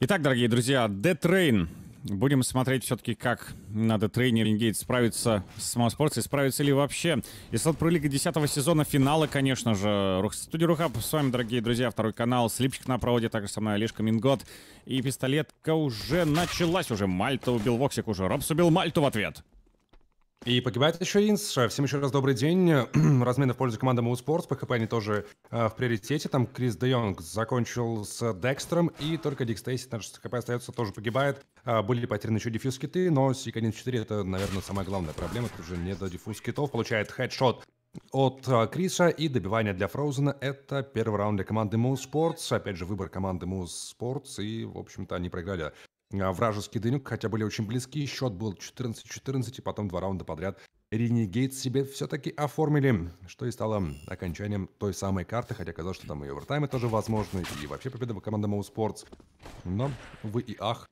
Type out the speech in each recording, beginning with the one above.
Итак, дорогие друзья, Dead Train. Будем смотреть все-таки, как надо трейнер Ренгейт справиться с Мауспортс и справится ли вообще. И слот про Лига 10 сезона финала, конечно же. Студия Рухаб с вами, дорогие друзья, второй канал. Слипчик на проводе, также со мной Олежка Мингот. И пистолетка уже началась, уже Мальта убил Воксик, уже Робс убил Мальту в ответ. И погибает еще Инс. Всем еще раз добрый день. Размены в пользу команды Mood Спортс. ПХП они тоже э, в приоритете. Там Крис Де Йонг закончил с Декстером. И только Дик наш ХП остается, тоже погибает. Э, были потеряны еще дефьюз киты, но Сик 1-4 это, наверное, самая главная проблема. Это уже не до дефьюз китов. Получает хедшот от э, Криса и добивание для Фроузена. Это первый раунд для команды Moose Спортс. Опять же, выбор команды Moose Спортс И, в общем-то, они проиграли а, вражеский Денюк, хотя были очень близки, Счет был 14-14, и потом два раунда подряд Ренегейт себе все-таки оформили, что и стало окончанием той самой карты, хотя казалось, что там и овертаймы тоже возможны, и вообще победа по командам Моуспортс. Но, вы и ах,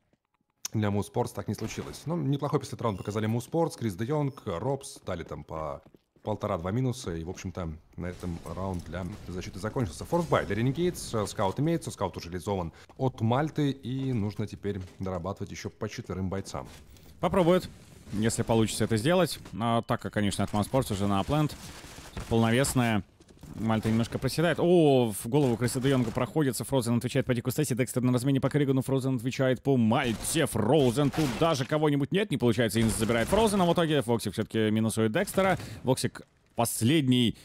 для Моуспортс так не случилось. Но ну, неплохой после раунда показали Моуспортс, Крис Де Йонг, Робс, дали там по полтора-два минуса. И, в общем-то, на этом раунд для защиты закончился. Форсбай для Ренегейтс. Э, скаут имеется. Скаут уже реализован от Мальты. И нужно теперь дорабатывать еще по четверым бойцам. Попробует, если получится это сделать. А, так как, конечно, Атман Спортс уже на аплент. Полновесная Мальта немножко проседает. О, в голову Криса Дейонга проходится. Фрозен отвечает по дику Стейси. Декстер на размене по Корригану. Фрозен отвечает по Мальте. Фрозен тут даже кого-нибудь нет. Не получается. Инс забирает Фрозена. В итоге Воксик все-таки минусует Декстера. Воксик последний.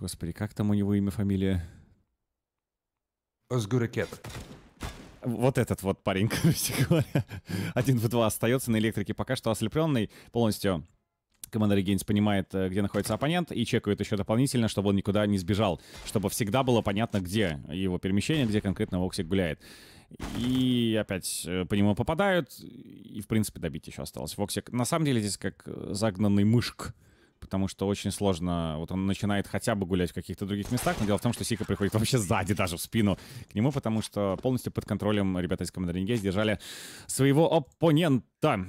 Господи, как там у него имя, фамилия? Озгурекет. Вот этот вот парень, короче говоря. Один в два остается на электрике. Пока что ослепленный полностью. Commander Regains понимает, э, где находится оппонент, и чекает еще дополнительно, чтобы он никуда не сбежал, чтобы всегда было понятно, где его перемещение, где конкретно Воксик гуляет. И опять э, по нему попадают, и, в принципе, добить еще осталось. Воксик, на самом деле, здесь как э, загнанный мышк потому что очень сложно. Вот он начинает хотя бы гулять в каких-то других местах, но дело в том, что Сика приходит вообще сзади, даже в спину к нему, потому что полностью под контролем ребята из команды Ренге сдержали своего оппонента.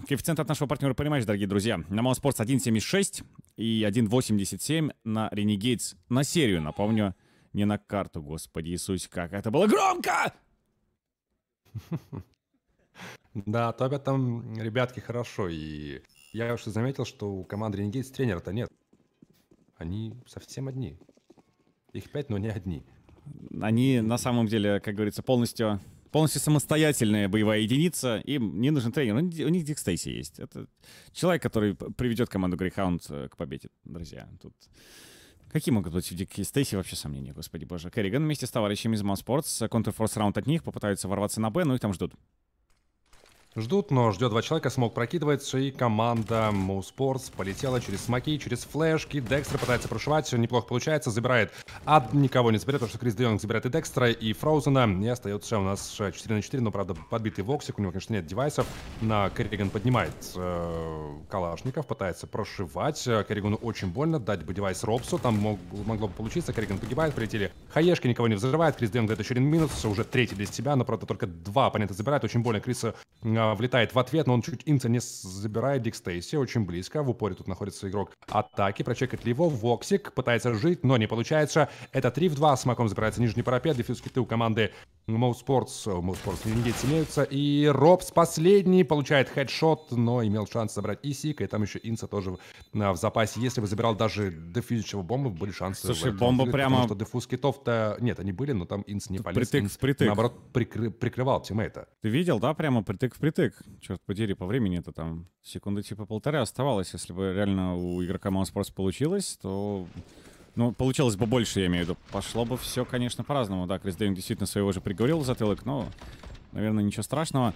Коэффициент от нашего партнера понимаешь, дорогие друзья. На Мауспортс 1.76 и 1.87 на Ренегейтс на серию, напомню, не на карту, господи Иисусе, как это было громко! Да, то топят там ребятки хорошо, и я уже заметил, что у команды Renegades тренера-то нет. Они совсем одни. Их пять, но не одни. Они на самом деле, как говорится, полностью полностью самостоятельная боевая единица, им не нужен тренер. У них Дик Стейси есть. Это человек, который приведет команду Грейхаунд к победе, друзья. Тут Какие могут быть в Дик Стейси вообще сомнения, господи боже. Керриган вместе с товарищами из Манспортс, Counterforce раунд от них, попытаются ворваться на Б, но ну, их там ждут. Ждут, но ждет два человека, смог прокидывается, и команда Муспортс полетела через смоки, через флешки. Декстер пытается прошивать, неплохо получается, забирает. А никого не заберет, потому что Крис Дейонг забирает и Декстера, и Фроузена. И остается у нас 4 на 4, но, правда, подбитый Воксик, у него, конечно, нет девайсов. На Керриган поднимает э, Калашников, пытается прошивать. Керригуну очень больно, дать бы девайс Робсу, там мог, могло бы получиться. Керриган погибает, прилетели хаешки, никого не взрывает. Крис Дейонг дает еще один минус, уже третий для себя, но, правда, только два оппонента забирает. Очень больно Криса э, а, влетает в ответ, но он чуть инца не забирает Дик Стейси, очень близко, в упоре тут находится игрок атаки, прочекать ли его, Воксик пытается жить, но не получается, это 3 в 2, смоком забирается нижний парапет, дефьюз киты у команды Моу Спортс, Моу нигде имеются, и Робс последний получает хедшот, но имел шанс забрать и Сика, и там еще Инца тоже в запасе, если бы забирал даже дефьюзичного бомбы, были шансы. Слушай, бомба деле, прямо... Потому что дефьюз китов-то, нет, они были, но там Инц не полез. Притык, притык. Наоборот, прикры... прикрывал тиммейта. Ты видел, да, прямо притык в притык? впритык, черт подери, по времени это там секунды типа полтора оставалось. Если бы реально у игрока Mouseport получилось, то... Ну, получилось бы больше, я имею в виду. Пошло бы все, конечно, по-разному. Да, Крис Дэвин действительно своего же приговорил затылок, но, наверное, ничего страшного.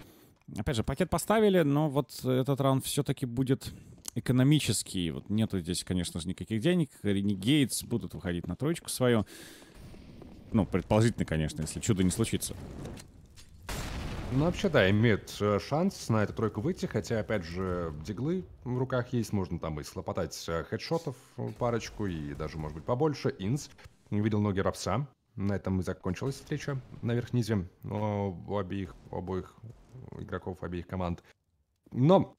Опять же, пакет поставили, но вот этот раунд все-таки будет экономический. Вот нету здесь, конечно же, никаких денег. Ренегейтс будут выходить на троечку свою. Ну, предположительно, конечно, если чудо не случится. Ну, вообще, да, имеет э, шанс на эту тройку выйти, хотя, опять же, диглы в руках есть, можно там и слопотать э, хедшотов э, парочку, и даже, может быть, побольше. Инс не видел ноги рабца. На этом и закончилась встреча наверх-низе у обеих, у обоих игроков обеих команд. Но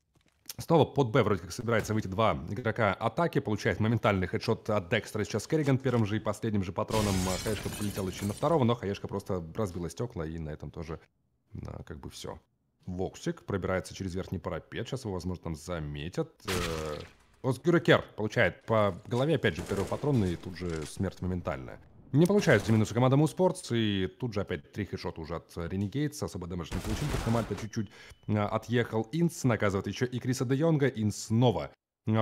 Снова под Б вроде как собирается выйти два игрока атаки. Получает моментальный хедшот от Декстера. Сейчас Керриган первым же и последним же патроном. Хаешка полетела еще на второго, но Хаешка просто разбила стекла и на этом тоже да, как бы все. Воксик пробирается через верхний парапет. Сейчас его, возможно, там заметят. Э, Осгюрекер получает по голове, опять же, первый патрон, и тут же смерть моментальная. Не получается минусы команда Муспортс, и тут же опять три хедшота уже от Ренегейтса, особо дэмэдж не получил, как Мальта чуть-чуть а, отъехал. Инс наказывает еще и Криса Де Йонга, Инс снова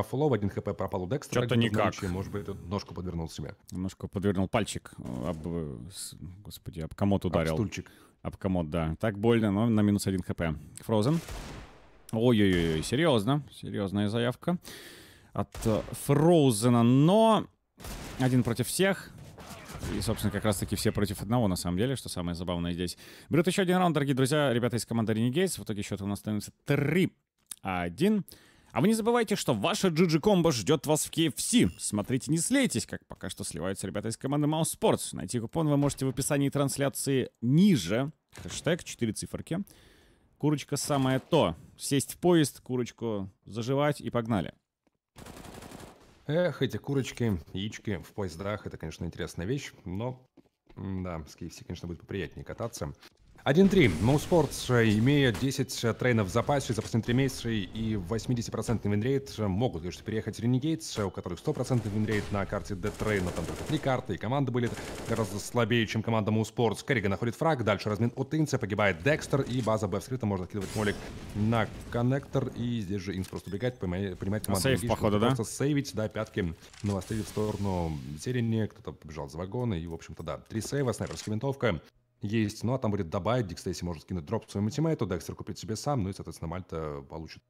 фулов, один хп пропал у Декстера. Что-то никак. Случае, может быть, ножку подвернул себе. Ножку подвернул пальчик э, об... Э, господи, об комод ударил. Об стульчик. Об комод, да. Так больно, но на минус один хп. Фрозен. Ой-ой-ой, серьезно. Серьезная заявка от Фроузена, э, но... Один против всех. И, собственно, как раз-таки все против одного, на самом деле, что самое забавное здесь. Берут еще один раунд, дорогие друзья, ребята из команды Renegades. В итоге счет у нас становится 3-1. А вы не забывайте, что ваша GG комбо ждет вас в KFC. Смотрите, не слейтесь, как пока что сливаются ребята из команды Mouse Sports. Найти купон вы можете в описании трансляции ниже. Хэштег 4 циферки. Курочка самое то. Сесть в поезд, курочку заживать и погнали. Эх, эти курочки, яички в поездах, это, конечно, интересная вещь, но да, с KFC, конечно, будет поприятнее кататься. 1-3. MoSports, ну, э, имея 10 э, трейнов в запасе за последние 3 месяца и 80% винрейт, э, могут, конечно, переехать Ренегейтс, у которых 100% винрейт на карте Dead Train, но там только 3 карты, и команда были гораздо слабее, чем команда MoSports. Керрига находит фраг, дальше размен от Инца, погибает Декстер, и база Б вскрыта, можно кидывать молик на коннектор, и здесь же Инц просто убегает, поймать, принимать команду. А сейв, походу, да? Просто сейвить, да, пятки навострили в сторону зелени, кто-то побежал за вагоны, и, в общем-то, да, три сейва, снайперская винтовка, есть. Ну, а там будет добавить, Дикс если может скинуть дроп своему тиммейту, Dexter купит себе сам, ну и, соответственно, Мальта получит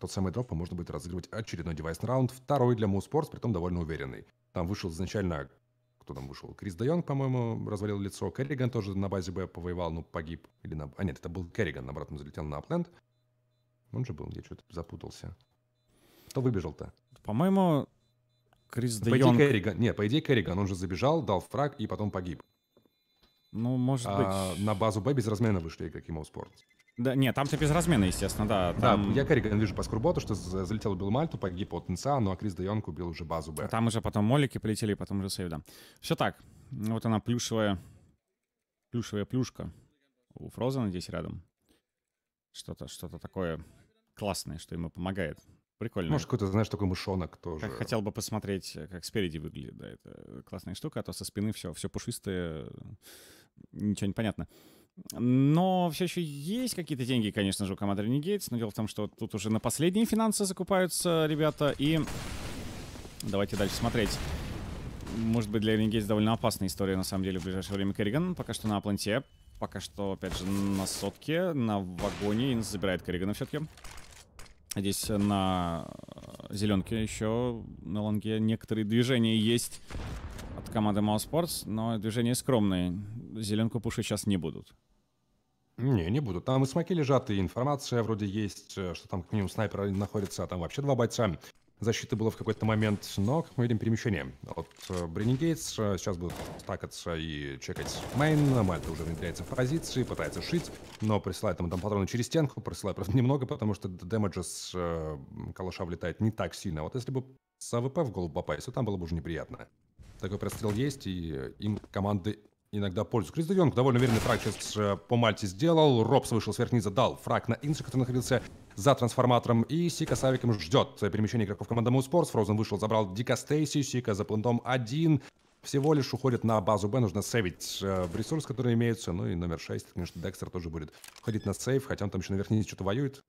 тот самый дроп, а можно будет разыгрывать очередной девайсный раунд, второй для при притом довольно уверенный. Там вышел изначально, кто там вышел, Крис Дайонг, по-моему, развалил лицо, Керриган тоже на базе Б повоевал, ну, погиб. Или на... А нет, это был Керриган, обратно залетел на Апленд. Он же был, я что-то запутался. Кто выбежал-то? По-моему, Крис ну, Дайонг... По идее, Керриган... Не, по идее, Керриган, он же забежал, дал фраг и потом погиб. Ну, может а, быть. На базу Б без размена вышли игроки Моу Спорт. Да, нет, там-то без размена, естественно, да. Там... Да, я Карриган вижу по скорботу, что залетел убил Мальту, погиб от Инца, ну а Крис Дайонг убил уже базу Б. Там уже потом молики полетели, потом уже сейв, да. Все так. Вот она, плюшевая, плюшевая плюшка. У Фрозена здесь рядом. Что-то, что-то такое классное, что ему помогает. Прикольно. Может, какой-то, знаешь, такой мышонок тоже. Как хотел бы посмотреть, как спереди выглядит, да, это классная штука, а то со спины все, все пушистое, ничего не понятно. Но все еще есть какие-то деньги, конечно же, у команды Renegades, но дело в том, что тут уже на последние финансы закупаются ребята, и давайте дальше смотреть. Может быть, для Renegades довольно опасная история, на самом деле, в ближайшее время Керриган. Пока что на Апланте, пока что, опять же, на сотке, на вагоне, Инс забирает Керригана все-таки. Здесь на э, зеленке еще на лонге некоторые движения есть от команды Mousesports, но движения скромные зеленку пушить сейчас не будут. Не, не будут. Там и смоки лежат, и информация вроде есть, э, что там к минимум снайпер находится, а там вообще два бойца. Защиты было в какой-то момент, но, как мы видим, перемещение. От э, Бренни Гейтс э, сейчас будут стакаться и чекать мейн. Мальта уже внедряется в позиции, пытается шить, но присылает ему там патроны через стенку. Присылает, правда, немного, потому что демеджес э, калаша влетает не так сильно. Вот если бы с АВП в голову попасть, то там было бы уже неприятно. Такой прострел есть, и им команды иногда пользу. Крис Де довольно верный фраг сейчас э, по Мальте сделал. Робс вышел сверх низа, дал фраг на Инше, который находился за трансформатором. И Сика с ждет перемещение игроков команды Муспорт. Фроузен вышел, забрал Дика Стейси, Сика за плантом один. Всего лишь уходит на базу Б, нужно сейвить э, ресурсы, которые имеются. Ну и номер 6, конечно, Декстер тоже будет ходить на сейв, хотя он там еще на верхней что-то воюет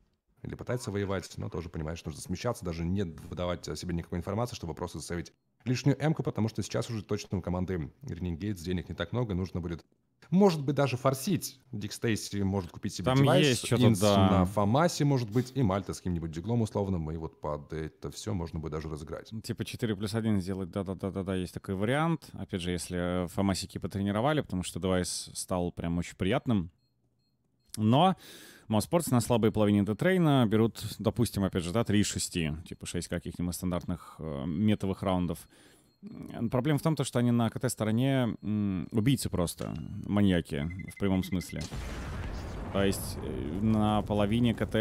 или пытается воевать, но тоже понимаешь, что нужно смещаться, даже не выдавать э, себе никакой информации, чтобы просто сейвить лишнюю Эмку, потому что сейчас уже точно у команды Ренегейтс денег не так много, нужно будет может быть, даже форсить. Дик Стейси может купить себе Там девайс. есть что да. На Фомасе, может быть, и Мальта с каким-нибудь диглом условным. И вот под это все можно будет даже разыграть. Ну, типа 4 плюс 1 сделать, да-да-да-да-да, есть такой вариант. Опять же, если э, Фомасики потренировали, потому что девайс стал прям очень приятным. Но Моспортс на слабой половине детрейна берут, допустим, опять же, да, 3 из 6, типа 6 каких-нибудь стандартных э, метовых раундов. Проблема в том, что они на КТ-стороне убийцы просто, маньяки, в прямом смысле. То есть э, на половине КТ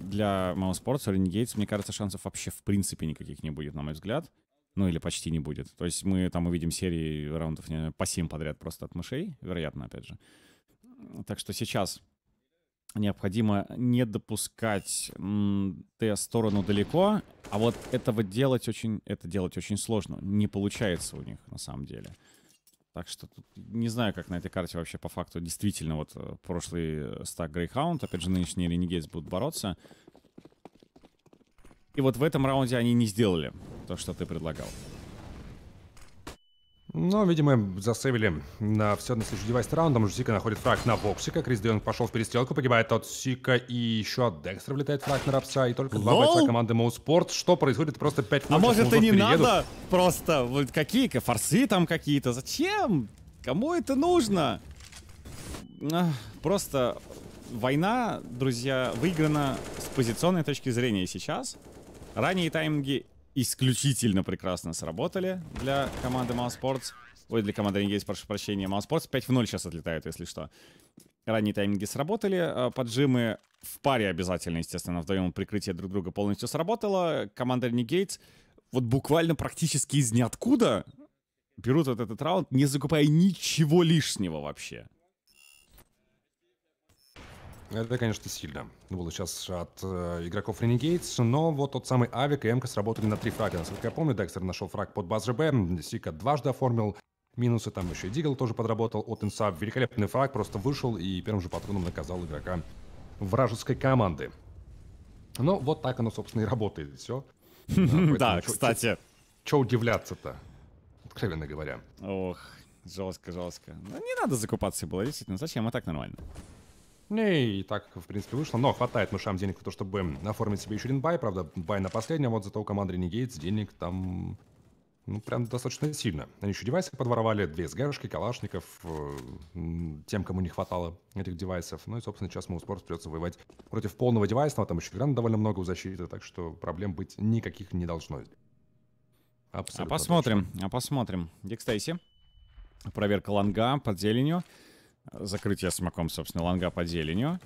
для Mousesports или Gates, мне кажется, шансов вообще в принципе никаких не будет, на мой взгляд. Ну или почти не будет. То есть мы там увидим серии раундов по 7 подряд просто от мышей, вероятно, опять же. Так что сейчас необходимо не допускать Т-сторону далеко, а вот этого делать очень, это делать очень сложно. Не получается у них на самом деле. Так что тут не знаю, как на этой карте вообще по факту действительно вот э, прошлый э, стак Грейхаунд, опять же нынешние Ренегейс будут бороться. И вот в этом раунде они не сделали то, что ты предлагал. Но, ну, видимо, засейвили на все на случай девайс уже Сика находит фраг на Воксика. Крис Дионг пошел в перестрелку, погибает от Сика. И еще от Декстера влетает фраг на Рапса. И только Лол? два ну? бойца команды Моуспорт. Что происходит? Просто 5 А может и не надо? Просто вот какие форсы там какие-то. Зачем? Кому это нужно? Просто война, друзья, выиграна с позиционной точки зрения сейчас. Ранние тайминги исключительно прекрасно сработали для команды Mousesports. Ой, для команды Ренгейс, прошу прощения, Mousesports 5 в 0 сейчас отлетают, если что. Ранние тайминги сработали, а, поджимы в паре обязательно, естественно, вдвоем прикрытие друг друга полностью сработало. Команда Renegades вот буквально практически из ниоткуда берут вот этот раунд, не закупая ничего лишнего вообще. Это, конечно, сильно было сейчас от э, игроков Renegades, но вот тот самый Авик и Эмка сработали на три фрага. Насколько я помню, Декстер нашел фраг под баз РБ, Сика дважды оформил минусы, там еще и Дигл тоже подработал от Инса. Великолепный фраг, просто вышел и первым же патроном наказал игрока вражеской команды. Ну, вот так оно, собственно, и работает все. Да, кстати. Че удивляться-то, откровенно говоря. Ох, жестко, жестко. Ну, не надо закупаться было, действительно. Зачем? А так нормально. Не, ну и так, в принципе, вышло, но хватает мышам денег на то, чтобы оформить себе еще один бай, правда, бай на последнем, вот зато у команды Renegades денег там, ну, прям достаточно сильно. Они еще девайсы подворовали, две СГшки, калашников, э, тем, кому не хватало этих девайсов. Ну и, собственно, сейчас Моуспорт придется воевать против полного девайсного, там еще гранд довольно много у защиты, так что проблем быть никаких не должно. Абсолютно а посмотрим, точно. а посмотрим. Дикстейси. Проверка ланга под зеленью. Закрытие смоком, собственно, ланга по зеленью.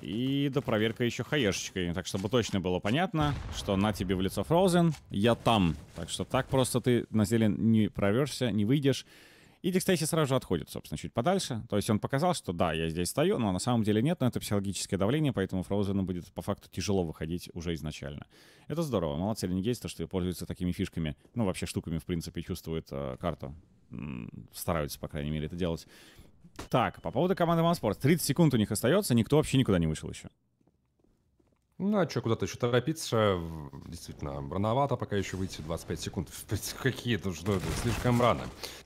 И до проверка еще хаешечкой. Так, чтобы точно было понятно, что на тебе в лицо Frozen, я там. Так что так просто ты на зелен не прорвешься, не выйдешь. И Дикстейси сразу же отходит, собственно, чуть подальше. То есть он показал, что да, я здесь стою, но на самом деле нет, но это психологическое давление, поэтому Фроузену будет по факту тяжело выходить уже изначально. Это здорово. Молодцы Ленигейс, то, что пользуются такими фишками, ну, вообще штуками, в принципе, чувствует э, карту. Стараются, по крайней мере, это делать. Так, по поводу команды OneSports. 30 секунд у них остается, никто вообще никуда не вышел еще. Ну, а что, куда-то еще торопиться? Действительно, рановато пока еще выйти. 25 секунд. Какие-то, что ну, это, слишком рано.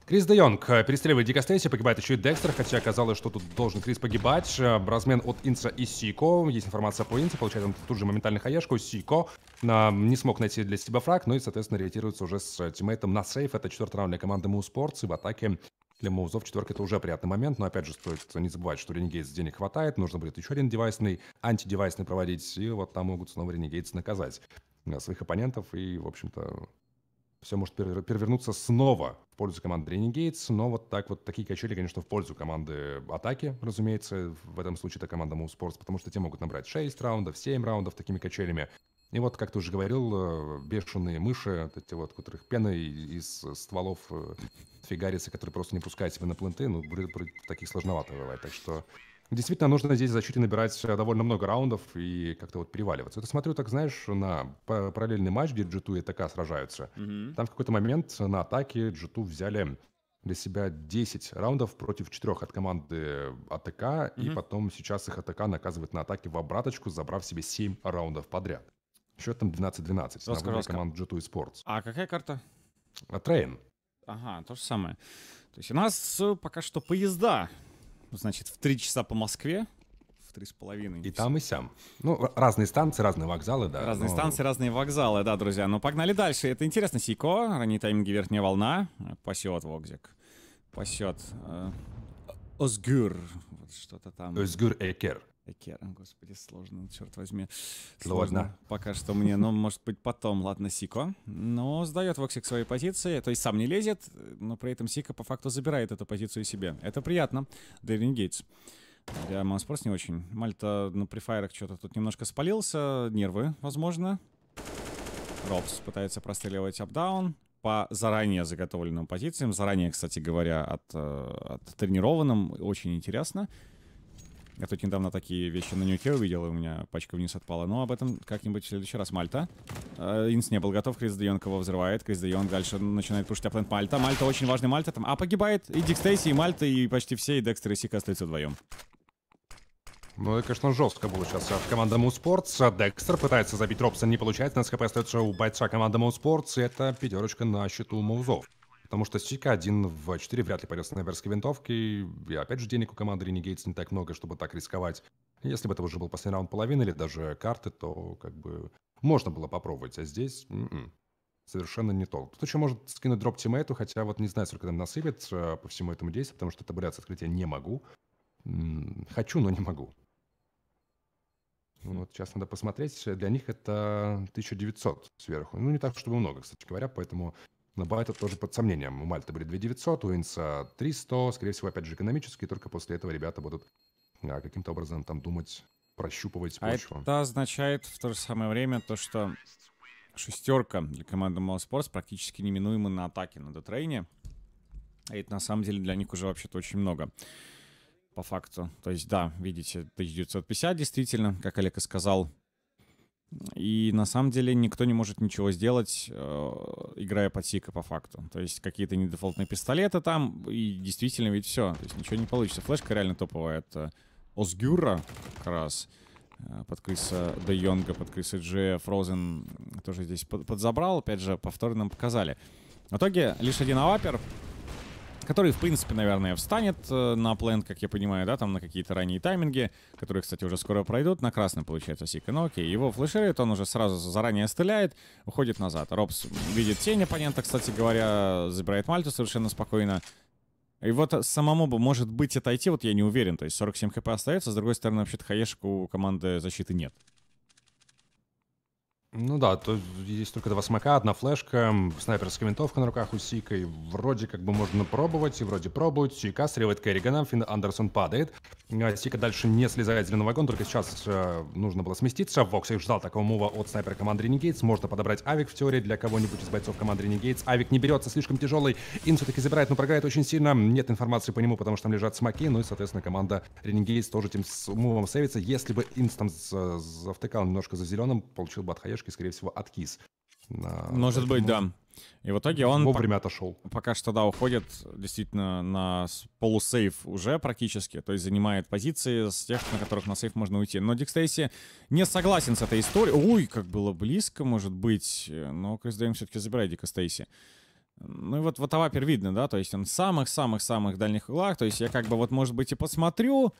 Крис Де Йонг э, перестреливает Дика Стейси, погибает еще и Декстер, хотя оказалось, что тут должен Крис погибать. Э, размен от Инца и Сико. Есть информация по Инце, получает он тут же моментально хаешку. Сико э, не смог найти для себя фраг, ну и, соответственно, реагируется уже с тиммейтом на сейф. Это четвертая раунд команда команды Муспортс, и в атаке для музов четверка это уже приятный момент, но опять же стоит не забывать, что Ренегейтс денег хватает, нужно будет еще один девайсный, антидевайсный проводить, и вот там могут снова Ренегейтс наказать э, своих оппонентов, и, в общем-то, все может перевернуться снова в пользу команды Ренегейтс, но вот так вот такие качели, конечно, в пользу команды атаки, разумеется, в этом случае это команда Муспортс, потому что те могут набрать 6 раундов, 7 раундов такими качелями, и вот, как ты уже говорил, э, бешеные мыши, вот эти вот, у которых пена из стволов э, фигарицы, которые просто не пускают себя на планты, ну, таких сложновато бывает. Так что Действительно, нужно здесь в защите набирать э, довольно много раундов и как-то вот переваливаться. Это смотрю, так знаешь, на параллельный матч, где G2 и ТК сражаются. Mm-hmm. Там в какой-то момент на атаке G2 взяли для себя 10 раундов против 4 от команды АТК, mm-hmm. и потом сейчас их АТК наказывает на атаке в обраточку, забрав себе 7 раундов подряд. Счет там 12-12 на выборе команд G2 Sports. А какая карта? А, Train. Ага, то же самое. То есть у нас э, пока что поезда. Значит, в 3 часа по Москве, три с половиной. И там, и сям. Ну, разные станции, разные вокзалы, да. Разные но... станции, разные вокзалы, да, друзья. Ну погнали дальше. Это интересно. Сико, ранние тайминги, верхняя волна. Пасет Вокзик. Пасет. Э, Озгюр. Вот что-то там. Озгюр Экер. Экера, господи, сложно, ну, черт возьми. Сложно. сложно. Пока что мне, ну, может быть, потом, ладно, Сико. Но сдает Воксик свои позиции, а то есть сам не лезет, но при этом Сико по факту забирает эту позицию себе. Это приятно для Гейтс. Для Манспорс не очень. Мальта на ну, префайрах что-то тут немножко спалился, нервы, возможно. Робс пытается простреливать апдаун по заранее заготовленным позициям. Заранее, кстати говоря, от, э, от тренированным. Очень интересно. Я тут недавно такие вещи на нюке увидел, и у меня пачка вниз отпала. Но об этом как-нибудь в следующий раз. Мальта. Э, Инс не был готов, Крис Дейонг его взрывает. Крис Дейонг дальше начинает пушить аплент Мальта. Мальта очень важный, Мальта там. А погибает и Дик Стейси, и Мальта, и почти все, и Декстер и Сика остаются вдвоем. Ну, это, конечно, жестко было сейчас от команды Муспортс. А Декстер пытается забить Робса, не получается. На СХП остается у бойца команды Муспортс. это пятерочка на счету Музов. Потому что СЧК один в 4 вряд ли пойдет с снайперской винтовки. И опять же, денег у команды Ренегейтс не так много, чтобы так рисковать. Если бы это уже был последний раунд половины или даже карты, то как бы можно было попробовать. А здесь м-м, совершенно не то. Тут еще может скинуть дроп тиммейту, хотя вот не знаю, сколько там насыпет э, по всему этому действию, потому что табуляцию открытия не могу. М-м, хочу, но не могу. Вот сейчас надо посмотреть. Для них это 1900 сверху. Ну, не так, чтобы много, кстати говоря, поэтому но это тоже под сомнением. У Мальты были 2900, у Инса 300. Скорее всего, опять же, экономически. Только после этого ребята будут а, каким-то образом там думать, прощупывать а почву. А это означает в то же самое время то, что шестерка для команды Малоспорт практически неминуема на атаке на дотрейне. И это на самом деле для них уже вообще-то очень много по факту. То есть, да, видите, 1950 действительно, как Олег и сказал, и на самом деле никто не может ничего сделать, э, играя под сика по факту. То есть какие-то недефолтные пистолеты там, и действительно ведь все. То есть ничего не получится. Флешка реально топовая. Это Озгюра как раз э, под Криса Де Йонга, под Криса Джея, Фрозен тоже здесь подзабрал. Опять же, повторно нам показали. В итоге лишь один авапер который, в принципе, наверное, встанет э, на план, как я понимаю, да, там на какие-то ранние тайминги, которые, кстати, уже скоро пройдут. На красный получается Сика, но окей. Его флеширует, он уже сразу заранее стреляет, уходит назад. Робс видит тень оппонента, кстати говоря, забирает Мальту совершенно спокойно. И вот самому бы, может быть, отойти, вот я не уверен. То есть 47 хп остается, с другой стороны, вообще-то хаешек у команды защиты нет. Ну да, то есть только два смока, одна флешка, снайперская винтовка на руках у Сика, и вроде как бы можно пробовать, и вроде пробуют. Сика стреляет, Керриганом, Финн Андерсон падает. Ну, а Сика дальше не слезает с зеленого вагон, только сейчас э, нужно было сместиться. Вокс их ждал такого мува от снайпера команды Ренегейтс. Можно подобрать Авик в теории для кого-нибудь из бойцов команды Ренегейтс. Авик не берется, слишком тяжелый. Ин все-таки забирает, но програет очень сильно. Нет информации по нему, потому что там лежат смоки. Ну и, соответственно, команда Ренегейтс тоже этим мувом сейвится. Если бы Инс там завтыкал немножко за зеленым, получил бы от Хаешки поддержки, скорее всего, откис. Может Поэтому... быть, да. И в итоге он... Вовремя по- отошел. Пока что, да, уходит действительно на полусейф уже практически, то есть занимает позиции с тех, на которых на сейф можно уйти. Но Дик не согласен с этой историей. Ой, как было близко, может быть. Но Крис Дэйм все-таки забирает Дика Ну и вот, вот Авапер видно, да, то есть он в самых-самых-самых дальних углах, то есть я как бы вот, может быть, и посмотрю,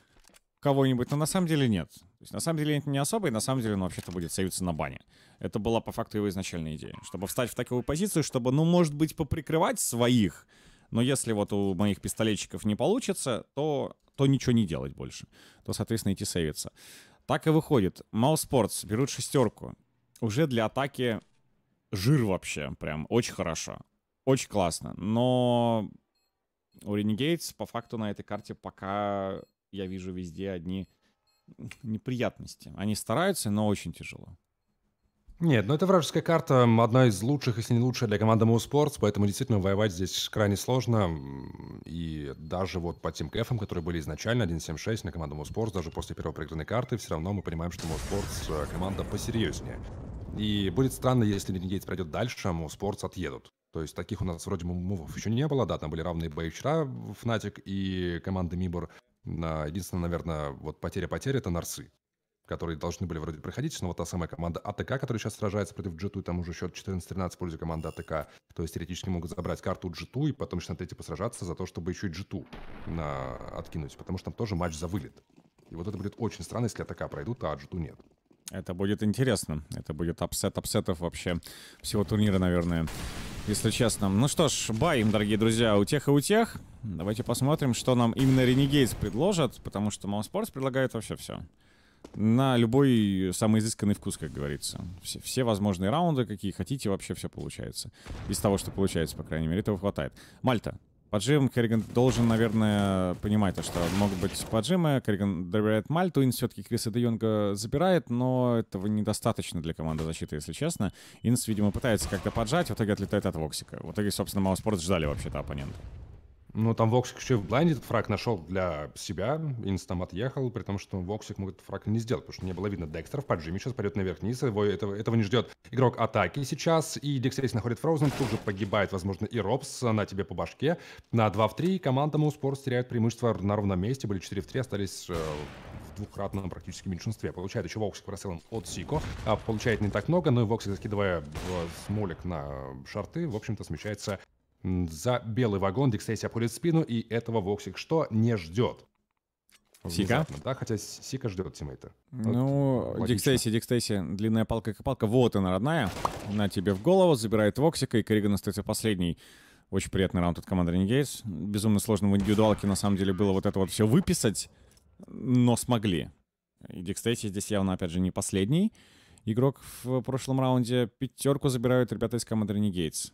кого-нибудь, но на самом деле нет. То есть на самом деле это не особо, и на самом деле он ну, вообще-то будет сейвиться на бане. Это была по факту его изначальная идея. Чтобы встать в такую позицию, чтобы, ну, может быть, поприкрывать своих, но если вот у моих пистолетчиков не получится, то, то ничего не делать больше. То, соответственно, идти сейвиться. Так и выходит. Мауспортс берут шестерку. Уже для атаки жир вообще. Прям очень хорошо. Очень классно. Но у Ренегейтс по факту на этой карте пока я вижу везде одни неприятности. Они стараются, но очень тяжело. Нет, ну это вражеская карта одна из лучших, если не лучшая для команды Move поэтому действительно воевать здесь крайне сложно. И даже вот по тем кэфам, которые были изначально 1.7.6 на команду Move даже после первой проигранной карты, все равно мы понимаем, что Move э, команда посерьезнее. И будет странно, если Ленингейт пройдет дальше, а Move отъедут. То есть таких у нас вроде бы мувов еще не было, да, там были равные бои вчера, Фнатик и команды Мибор. Единственное, наверное, вот потеря-потеря – это Нарсы, которые должны были вроде проходить, но вот та самая команда АТК, которая сейчас сражается против G2, там уже счет 14-13 пользу команды АТК, то есть теоретически могут забрать карту G2 и потом еще на третьей посражаться за то, чтобы еще и g на... откинуть, потому что там тоже матч за вылет. И вот это будет очень странно, если АТК пройдут, а g нет. Это будет интересно. Это будет апсет апсетов вообще всего турнира, наверное, если честно. Ну что ж, бай дорогие друзья, у тех и у тех. Давайте посмотрим, что нам именно Renegades предложат, потому что Mom предлагает вообще все. На любой самый изысканный вкус, как говорится. Все, все возможные раунды, какие хотите, вообще все получается. Из того, что получается, по крайней мере, этого хватает. Мальта, Поджим Керриган должен, наверное, понимать, что могут быть поджимы. Керриган добирает Инс все-таки Криса Де Йонга забирает, но этого недостаточно для команды защиты, если честно. Инс, видимо, пытается как-то поджать, в итоге отлетает от Воксика. В итоге, собственно, Мауспорт ждали вообще-то оппонента. Ну, там Воксик еще в блайнде этот фраг нашел для себя, инстам отъехал, при том, что Воксик мог этот фраг не сделать, потому что не было видно Декстера в поджиме, сейчас пойдет наверх-вниз, его, этого, этого не ждет игрок атаки сейчас, и Декстерис находит Фроузен, тут же погибает, возможно, и Робс на тебе по башке. На 2 в 3 команда Муспорс теряет преимущество на ровном месте, были 4 в 3, остались э, в двухкратном практически меньшинстве. Получает еще Воксик проселом от Сико, а получает не так много, но и Воксик, закидывая э, смолик на шарты, в общем-то, смещается за белый вагон Дикстейси опулит спину, и этого Воксик что не ждет. Сика? Да, хотя Сика ждет тиммейта. Ну, вот, Дикстейси, Дикстейси, длинная палка и палка. Вот она, родная. На тебе в голову, забирает Воксика, и Керриган остается последний. Очень приятный раунд от команды Ренегейс. Безумно сложно в индивидуалке, на самом деле, было вот это вот все выписать, но смогли. И Дикстейси здесь явно, опять же, не последний игрок в прошлом раунде. Пятерку забирают ребята из команды Ренегейтс.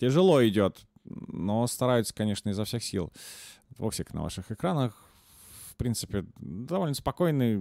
Тяжело идет, но стараются, конечно, изо всех сил. Воксик на ваших экранах, в принципе, довольно спокойный,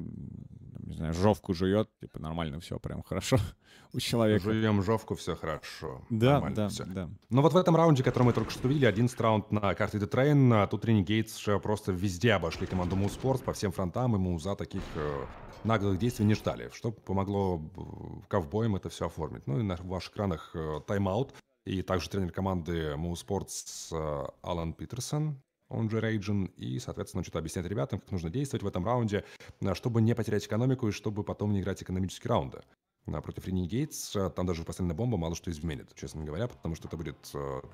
не знаю, жовку жует, типа нормально все прям хорошо у человека. Жуем жовку, все хорошо. Да, да, все. да. Но вот в этом раунде, который мы только что видели, 11 раунд на карте The Train, а тут Ренегейтс просто везде обошли команду Муспорт по всем фронтам, и за таких э, наглых действий не ждали, что помогло э, ковбоям это все оформить. Ну и на ваших экранах тайм-аут э, и также тренер команды Move Sports Алан э, Питерсон, он же Рейджин, и, соответственно, он что-то объясняет ребятам, как нужно действовать в этом раунде, э, чтобы не потерять экономику и чтобы потом не играть экономические раунды. Э, против Рини Гейтс, там даже последняя бомба мало что изменит, честно говоря, потому что это будет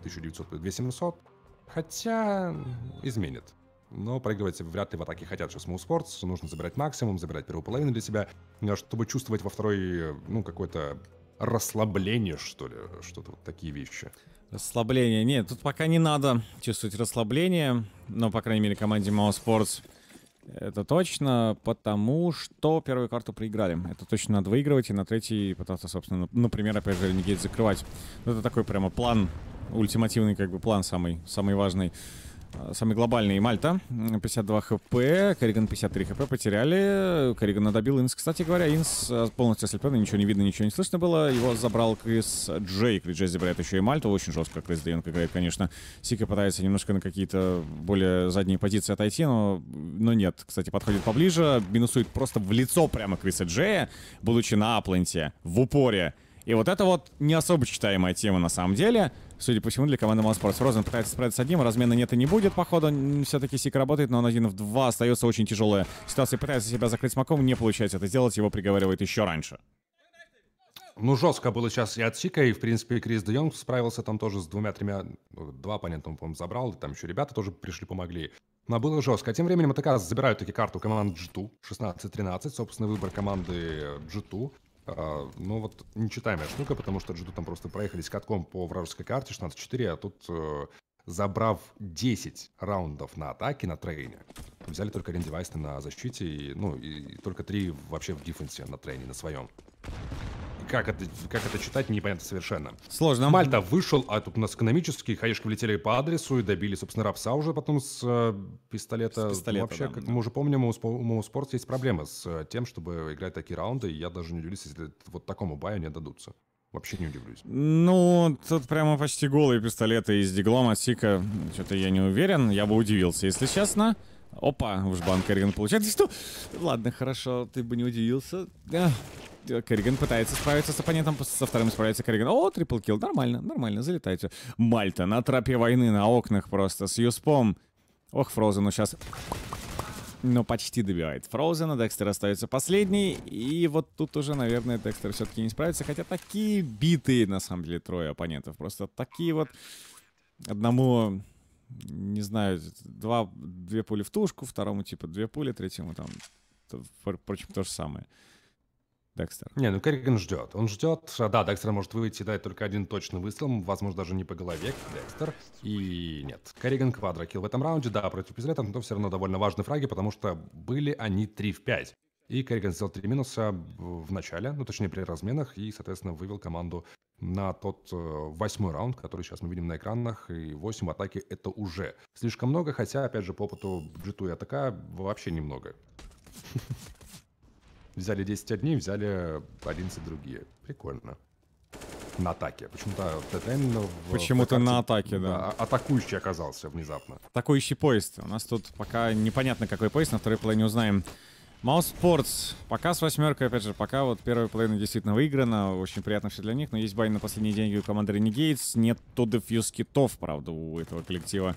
1900-2700, хотя изменит. Но проигрывать вряд ли в атаке хотят сейчас Move Sports, нужно забирать максимум, забирать первую половину для себя, чтобы чувствовать во второй, ну, какой-то расслабление, что ли, что-то вот такие вещи. Расслабление. Нет, тут пока не надо чувствовать расслабление, но, по крайней мере, команде Mao Sports это точно, потому что первую карту проиграли. Это точно надо выигрывать и на третий пытаться, собственно, например, опять же, Ренегейт закрывать. Ну, это такой прямо план, ультимативный как бы план самый, самый важный. Самый глобальный Мальта, 52 хп, Корриган 53 хп потеряли, Корригана добил Инс. Кстати говоря, Инс э, полностью ослеплен, ничего не видно, ничего не слышно было, его забрал Крис Джей, Крис Джей забирает еще и Мальту, очень жестко Крис Дейонг играет, конечно. Сика пытается немножко на какие-то более задние позиции отойти, но, но нет. Кстати, подходит поближе, минусует просто в лицо прямо Криса Джея, будучи на апленте, в упоре. И вот это вот не особо читаемая тема на самом деле — Судя по всему, для команды Малспортс. Розен пытается справиться с одним, размена нет и не будет, походу. Все-таки Сик работает, но он один в два остается очень тяжелая ситуация. Пытается себя закрыть смоком, не получается это сделать, его приговаривает еще раньше. Ну, жестко было сейчас и от Сика, и, в принципе, Крис Де Йонг справился там тоже с двумя-тремя... Ну, два оппонента он, по-моему, забрал, и там еще ребята тоже пришли, помогли. Но было жестко. А тем временем АТК забирают таки карту команд G2, 16-13, собственно, выбор команды э, G2. А, ну вот нечитаемая штука, потому что джиду там просто проехались катком по вражеской карте 16-4, а тут э, забрав 10 раундов на атаке на трейне, взяли только один девайс на защите, и, ну и, и только 3 вообще в дефенсе на трейне, на своем как это, как это читать, непонятно совершенно. Сложно. Мальта вышел, а тут у нас экономические, хаешки влетели по адресу и добили, собственно, Рапса уже потом с э, пистолета. С пистолета Вообще, да, как да. мы уже помним, у, у Спорт есть проблемы с э, тем, чтобы играть такие раунды, и я даже не удивлюсь, если вот такому баю не дадутся. Вообще не удивлюсь. Ну, тут прямо почти голые пистолеты из Диглома Сика. Что-то я не уверен. Я бы удивился, если честно. Опа, уж банк Рин получает. Что? Ладно, хорошо, ты бы не удивился. Э, Керриган пытается справиться с оппонентом, со вторым справляется Керриган. О, трипл килл, нормально, нормально, залетайте. Мальта на тропе войны, на окнах просто, с Юспом. Ох, Фрозен, ну сейчас... Но почти добивает Фроузена, Декстер остается последний, и вот тут уже, наверное, Декстер все-таки не справится, хотя такие битые, на самом деле, трое оппонентов, просто такие вот... Одному не знаю, два, две пули в тушку, второму типа две пули, третьему там, впрочем, то же самое. Декстер. Не, ну Керриган ждет. Он ждет. А, да, Декстер может выйти и дать только один точный выстрел, возможно, даже не по голове, Декстер. И нет. Керриган квадрокил в этом раунде, да, против пистолета, но все равно довольно важные фраги, потому что были они 3 в 5. И Керриган сделал 3 минуса в начале, ну точнее при разменах, и, соответственно, вывел команду на тот э, восьмой раунд, который сейчас мы видим на экранах, и 8 атаки это уже слишком много, хотя, опять же, по опыту G2 и вообще немного. Взяли 10 одни, взяли 11 другие. Прикольно. На атаке. Почему-то ТТН... Почему-то на атаке, да. Атакующий оказался внезапно. Атакующий поезд. У нас тут пока непонятно, какой поезд. На второй половине узнаем. Мауспортс. Пока с восьмеркой, опять же, пока вот первая половина действительно выиграна. Очень приятно все для них. Но есть бай на последние деньги у команды Ренегейтс. Нет то дефьюз китов, правда, у этого коллектива.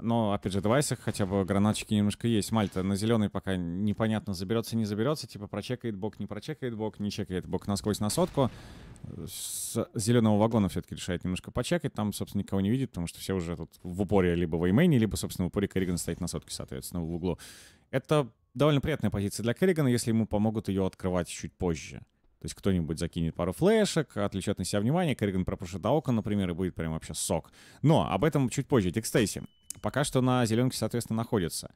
Но, опять же, в хотя бы гранатчики немножко есть. Мальта на зеленый пока непонятно, заберется, не заберется. Типа прочекает бок, не прочекает бок, не чекает бок насквозь на сотку. С зеленого вагона все-таки решает немножко почекать. Там, собственно, никого не видит, потому что все уже тут в упоре либо в Эймейне, либо, собственно, в упоре Керриган стоит на сотке, соответственно, в углу. Это довольно приятная позиция для Керригана, если ему помогут ее открывать чуть позже. То есть кто-нибудь закинет пару флешек, отвлечет на себя внимание, Керриган пропушит до окон, например, и будет прям вообще сок. Но об этом чуть позже. Дикстейси. Пока что на зеленке, соответственно, находится.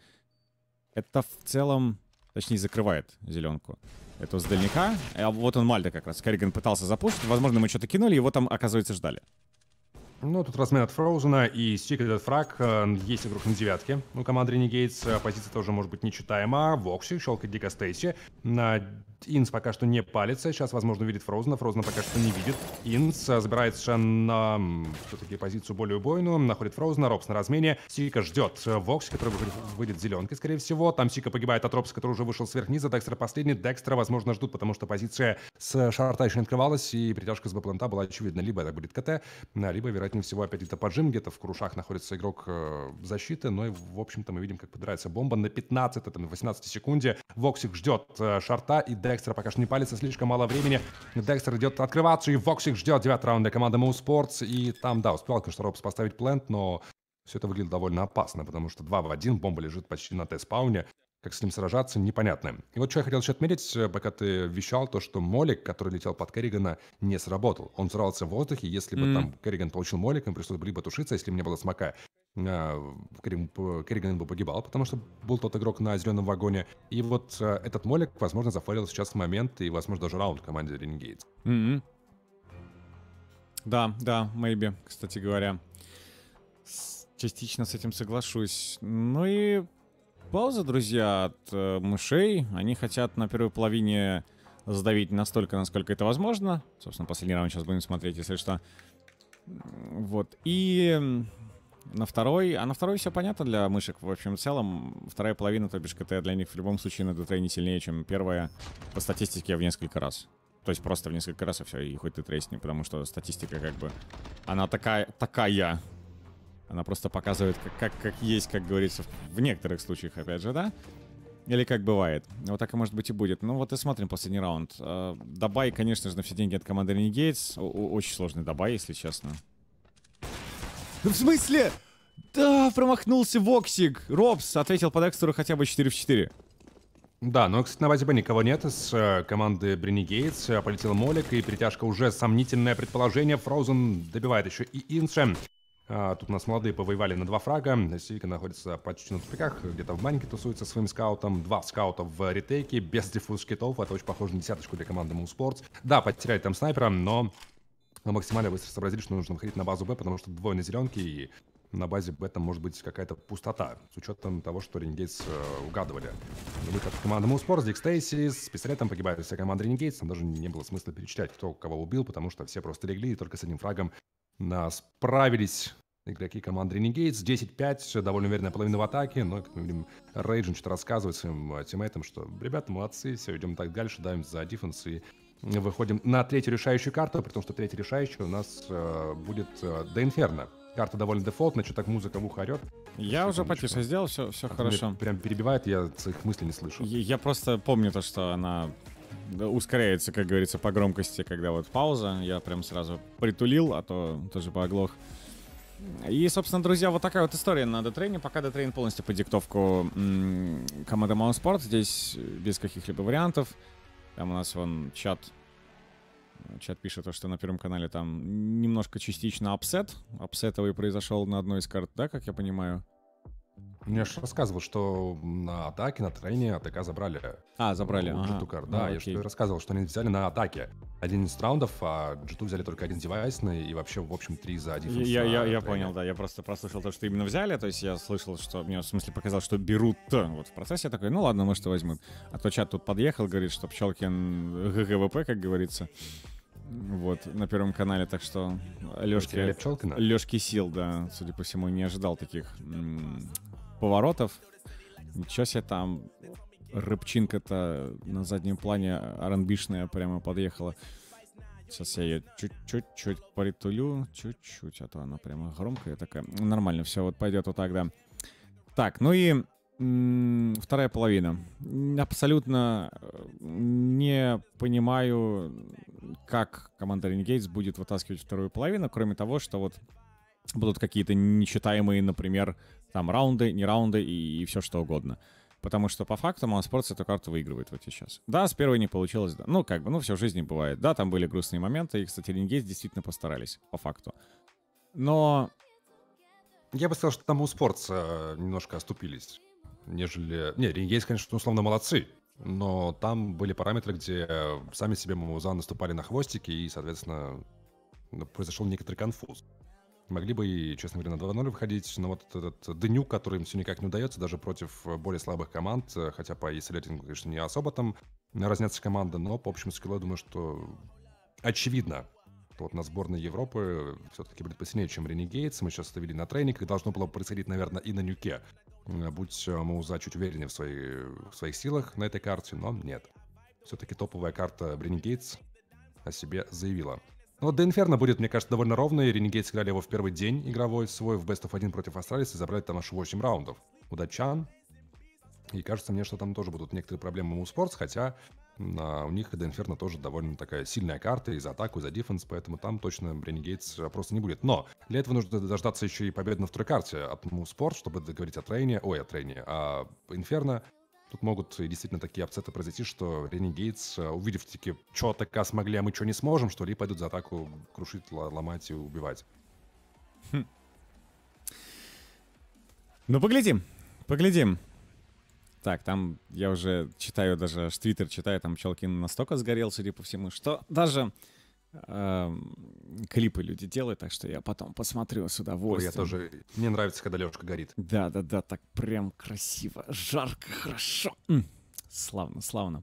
Это в целом... Точнее, закрывает зеленку. Это с дальника. А вот он Мальда как раз. Карриган пытался запустить, Возможно, мы что-то кинули, его там, оказывается, ждали. Ну, тут размен от Фроузена и Secret от Frag. Э, есть игрок на девятке у команды Renegades. Позиция тоже может быть нечитаема. Вокси щелкает Дика Стейси. На Инс пока что не палится. Сейчас, возможно, видит Фрозна. Фрозна пока что не видит. Инс э, забирает совершенно все-таки позицию более убойную. Находит Фрозна. Робс на размене. Сика ждет э, Вокс, который выйдет зеленкой, скорее всего. Там Сика погибает от Робса, который уже вышел сверхниза. Декстера последний. Декстера, возможно, ждут, потому что позиция с э, шарта еще не открывалась. И притяжка с Бапланта была очевидна. Либо это будет КТ, либо, вероятнее всего, опять это поджим. Где-то в крушах находится игрок защиты. Но, ну и, в общем-то, мы видим, как подрается бомба на 15, там, 18 секунде. Воксик ждет шарта и Декстера Декстера пока что не палится, слишком мало времени. Декстер идет открываться, и Воксик ждет 9 для команды Moon Sports. И там, да, успел конечно, Робс поставить плент, но все это выглядит довольно опасно, потому что 2 в 1, бомба лежит почти на Т-спауне. Как с ним сражаться, непонятно. И вот что я хотел еще отметить, э, пока ты вещал, то, что молик, который летел под Керригана, не сработал. Он взорвался в воздухе, если бы mm. там Керриган получил молик, им пришлось бы либо тушиться, если бы не было смока, а, Керриган бы погибал, потому что был тот игрок на зеленом вагоне. И вот а, этот молик, возможно, зафарил сейчас момент и, возможно, даже раунд команде Ренгейт. Mm-hmm. М-м. Да, да, maybe, кстати говоря. С- частично с этим соглашусь. Ну и пауза, друзья, от э, мышей. Они хотят на первой половине задавить настолько, насколько это возможно. Собственно, последний раунд сейчас будем смотреть, если что. Вот. И на второй, а на второй все понятно для мышек. В общем, в целом, вторая половина, то бишь КТ, для них в любом случае на ДТ не сильнее, чем первая. По статистике в несколько раз. То есть просто в несколько раз и все, и хоть ты тресни, потому что статистика как бы... Она такая... такая. Она просто показывает, как, как, как есть, как говорится, в некоторых случаях, опять же, да? Или как бывает. Вот так и может быть и будет. Ну вот и смотрим последний раунд. Э, дабай, конечно же, на все деньги от команды Renegades. Очень сложный дабай, если честно. В смысле? Да, промахнулся Воксик. Робс ответил по Декстеру хотя бы 4 в 4. Да, но, ну кстати, на базе бы никого нет. С э, команды Брини Гейтс э, полетел Молик, и притяжка уже сомнительное предположение. Фроузен добивает еще и Инше. А, тут у нас молодые повоевали на два фрага. Сивика находится почти на тупиках, где-то в баньке тусуется своим скаутом. Два скаута в ретейке, без диффуз шкитов. Это очень похоже на десяточку для команды Moonsports. Да, потеряли там снайпера, но но максимально быстро сообразили, что нужно выходить на базу Б, потому что двое на зеленке, и на базе Б там может быть какая-то пустота, с учетом того, что Ренегейтс э, угадывали. Выход команды Муспор, Дик Стейси, с пистолетом погибает вся команда Ренегейтс, там даже не было смысла перечислять, кто кого убил, потому что все просто легли, и только с одним фрагом нас справились игроки команды Ренегейтс. 10-5, довольно уверенная половина в атаке, но, как мы видим, Рейджин что-то рассказывает своим э, тиммейтам, что ребята молодцы, все, идем так дальше, даем за дефенс и выходим на третью решающую карту, потому что третья решающая у нас э, будет э, до Инферно. Карта довольно дефолтная, что так музыка в ухо орет. Я уже потише сделал, все, все а хорошо. Прям перебивает, я своих мыслей не слышу. Я, я просто помню то, что она ускоряется, как говорится, по громкости, когда вот пауза. Я прям сразу притулил, а то тоже пооглох. И, собственно, друзья, вот такая вот история на Детрейне. Пока Детрейн полностью по диктовку команды Маунспорт. Здесь без каких-либо вариантов. Там у нас вон чат Чат пишет, то, что на Первом канале там немножко частично апсет. Апсетовый произошел на одной из карт, да, как я понимаю? Мне же рассказывал, что на атаке, на трейне АТК забрали. А, забрали, ну, ага. g да, ну, я же рассказывал, что они взяли на атаке один из раундов, а g взяли только один девайсный ну и вообще, в общем, три за один. Я, я, я понял, да, я просто прослушал то, что именно взяли, то есть я слышал, что мне в смысле показалось, что берут вот в процессе я такой, ну ладно, может и возьмут. А то чат тут подъехал, говорит, что Пчелкин ГГВП, как говорится. Вот, на Первом канале, так что Лёшки, Лёшки сил, да, судя по всему, не ожидал таких поворотов. Ничего себе там рыбчинка-то на заднем плане аранбишная прямо подъехала. Сейчас я ее чуть-чуть-чуть притулю, чуть-чуть, а то она прямо громкая такая. Нормально, все, вот пойдет вот так, да. Так, ну и вторая половина. Абсолютно э, не понимаю, как команда Ренгейтс будет вытаскивать вторую половину, кроме того, что вот будут какие-то нечитаемые, например, там раунды, не раунды и, и все что угодно. Потому что по факту Монспортс эту карту выигрывает вот сейчас. Да, с первой не получилось, да. Ну, как бы, ну, все в жизни бывает. Да, там были грустные моменты, и, кстати, Рингейс действительно постарались, по факту. Но... Я бы сказал, что там у Спортса э, немножко оступились, нежели... Не, Рингейс, конечно, условно молодцы, но там были параметры, где э, сами себе Мамузан наступали на хвостики, и, соответственно, произошел некоторый конфуз. Могли бы и, честно говоря, на 2-0 выходить, но вот этот днюк, который им все никак не удается, даже против э, более слабых команд, э, хотя по если рейтингу, конечно, не особо там разнятся команды, но по общему скиллу, я думаю, что очевидно, вот на сборной Европы э, все-таки будет посильнее, чем Ренегейтс. Мы сейчас это видели на тренингах. Должно было происходить, наверное, и на Нюке. Будь Моуза чуть увереннее в, своей, в своих силах на этой карте, но нет. Все-таки топовая карта Ренегейтс о себе заявила. Ну, вот до Инферно будет, мне кажется, довольно ровно, и Ренегейт сыграли его в первый день игровой свой в Best of 1 против Астралиса и забрали там аж 8 раундов. Удачан. И кажется мне, что там тоже будут некоторые проблемы у Спортс, хотя а, у них до Инферно тоже довольно такая сильная карта и за атаку, и за дефенс, поэтому там точно Ренегейтс просто не будет. Но для этого нужно дождаться еще и победы на второй карте от Муспорт, чтобы договорить о трейне, ой, о трейне, а Инферно, Тут могут действительно такие апсеты произойти, что Ренни Гейтс, э, увидев таки, что АТК смогли, а мы что не сможем, что ли, пойдут за атаку крушить, ломать и убивать. Хм. Ну, поглядим. Поглядим. Так, там я уже читаю даже, твиттер читаю, там Челкин настолько сгорел, судя по всему, что даже Эм, клипы люди делают, так что я потом посмотрю с удовольствием. Ой, я тоже... Мне нравится, когда Лёшка горит. Да-да-да, так прям красиво, жарко, хорошо. Славно, славно.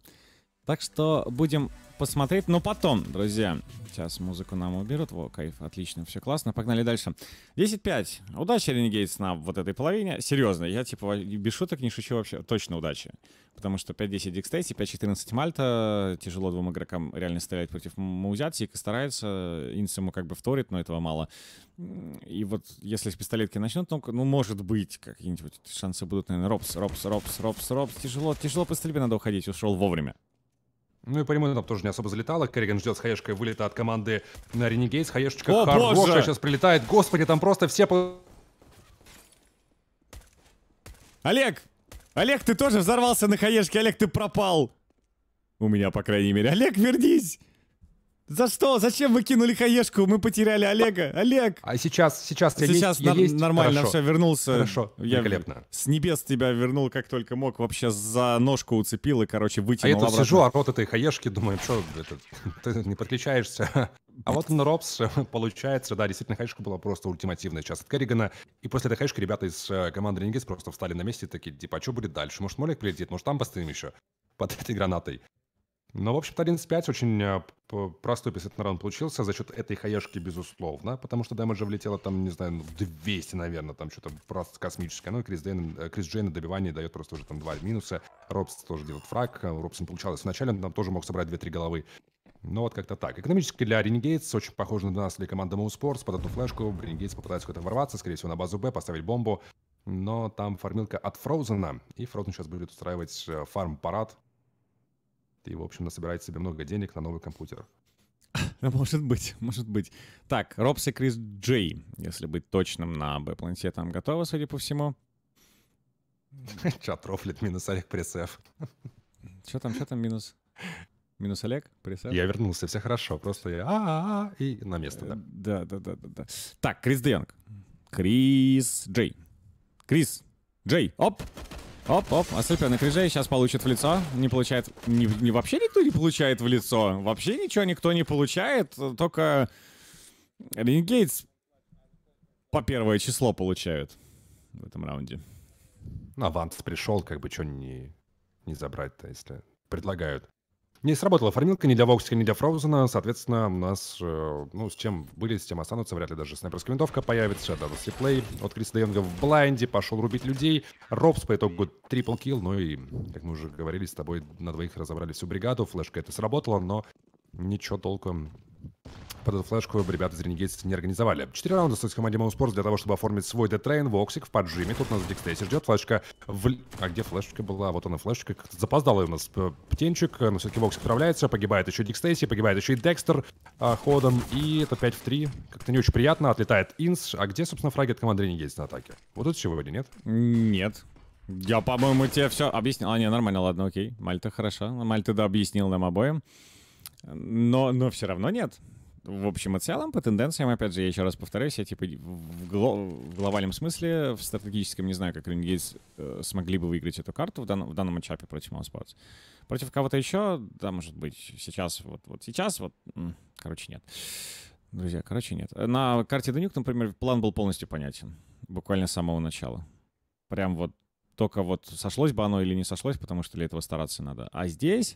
Так что будем посмотреть, но потом, друзья. Сейчас музыку нам уберут. Во, кайф, отлично, все классно. Погнали дальше. 10-5. Удачи, Ренегейтс, на вот этой половине. Серьезно, я типа без шуток не шучу вообще. Точно удачи. Потому что 5-10 Дикстейси, 5-14 Мальта. Тяжело двум игрокам реально стоять против Маузяти. Ика старается. Инс ему как бы вторит, но этого мало. И вот если с пистолетки начнут, ну, ну может быть, какие-нибудь шансы будут, наверное. Робс, Робс, Робс, Робс, Робс. Тяжело, тяжело по стрельбе надо уходить. Ушел вовремя. Ну и по нему там тоже не особо залетало. Керриган ждет с хаешкой вылета от команды на Ренегейс. Хаешечка О, хорошая сейчас прилетает. Господи, там просто все... Олег! Олег, ты тоже взорвался на хаешке. Олег, ты пропал. У меня, по крайней мере. Олег, вернись! За что? Зачем вы кинули хаешку? Мы потеряли Олега. Олег! А сейчас, сейчас я сейчас я есть? нормально Хорошо. все вернулся. Хорошо, я великолепно. С небес тебя вернул, как только мог. Вообще за ножку уцепил и, короче, вытянул А я тут обратно. сижу, орот а этой хаешки, думаю, что это, ты не подключаешься. А вот на Робс э, получается, да, действительно, хаешка была просто ультимативная сейчас от Керригана. И после этой хаешки ребята из э, команды Ренегис просто встали на месте и такие, типа, а что будет дальше? Может, Молик прилетит? Может, там постоим еще? Под этой гранатой. Но, ну, в общем-то, 11.5 очень э, простой писательный раунд получился за счет этой хаешки, безусловно, потому что дэмэджа влетело там, не знаю, 200, ну, наверное, там что-то просто космическое. Ну, и Крис, Дейн, э, Крис Джейн на добивании дает просто уже там два минуса. Робс тоже делает фраг. Робс не получалось вначале, он там тоже мог собрать 2-3 головы. Ну вот как-то так. Экономически для Ренегейтс очень похоже на нас, для команды Моуспортс. Под эту флешку Ренегейтс попытается куда-то ворваться, скорее всего, на базу Б, поставить бомбу. Но там фармилка от Фроузена, и Фроузен сейчас будет устраивать э, фарм-парад и, в общем, насобирает себе много денег на новый компьютер. Может быть, может быть. Так, Робс и Крис Джей, если быть точным, на Б-планете там готовы, судя по всему. Чат рофлит минус Олег Пресев. Что там, что там минус? Минус Олег, пресет. Я вернулся, все хорошо. Просто я а а, -а и на место, да. Да, да, да, да, да. Так, Крис Де Крис Джей. Крис Джей. Оп! Оп-оп, осыпя а на крыже, сейчас получит в лицо. Не получает... Не, не, вообще никто не получает в лицо. Вообще ничего никто не получает, только... Ренегейтс по первое число получают в этом раунде. Ну, аванс пришел, как бы что не, не забрать-то, если предлагают. Не сработала формилка ни для Воксика, ни для Фроузена. Соответственно, у нас, э, ну, с чем были, с тем останутся. Вряд ли даже снайперская винтовка появится. Да, сиплей от Криса Дейонга в блайнде. Пошел рубить людей. Робс по итогу трипл килл. Ну и, как мы уже говорили с тобой, на двоих разобрали всю бригаду. Флешка это сработала, но ничего толком под эту флешку ребята из Renegades не организовали. Четыре раунда стоит команде Mouseport для того, чтобы оформить свой детрейн. Воксик в поджиме. Тут нас в ждет флешка. В... А где флешка была? Вот она флешка. запоздала у нас птенчик. Э, но все-таки Воксик справляется. Погибает еще дикстейси, погибает еще и Декстер а, ходом. И это 5 в 3. Как-то не очень приятно. Отлетает Инс. А где, собственно, фраги от команды Renegades на атаке? Вот это сегодня, нет? Нет. Я, по-моему, тебе все объяснил. А, не, нормально, ладно, окей. Мальта хорошо. Мальта да объяснил нам обоим. Но, но все равно нет в общем и целом, по тенденциям, опять же, я еще раз повторюсь, я типа в, гло в глобальном смысле, в стратегическом, не знаю, как Ренгейтс э, смогли бы выиграть эту карту в, дан в данном матчапе против Mousepots. Против кого-то еще, да, может быть, сейчас, вот, вот сейчас, вот, короче, нет. Друзья, короче, нет. На карте Данюк, например, план был полностью понятен. Буквально с самого начала. Прям вот только вот сошлось бы оно или не сошлось, потому что для этого стараться надо. А здесь...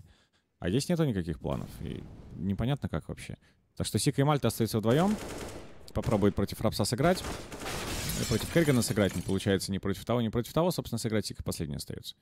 А здесь нету никаких планов. И непонятно как вообще. Так что Сика и Мальта остаются вдвоем. Попробует против Рапса сыграть. И против Кергана сыграть не получается. Ни против того, ни против того. Собственно, сыграть Сика последний остается.